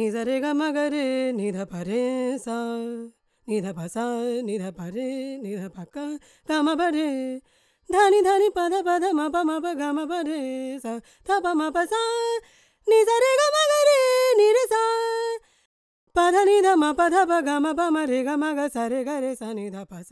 నిజరే మగరే నిధ పరే స నిధ భస నిధ పరే నిధ పక తమ పరే ధని ధని పద పద మప మప గమ పరే స తప మప సా నిజరే నిర స పద నిధ మప ధప గమ పమ రే గ మగ సరే గరే స నిధ పస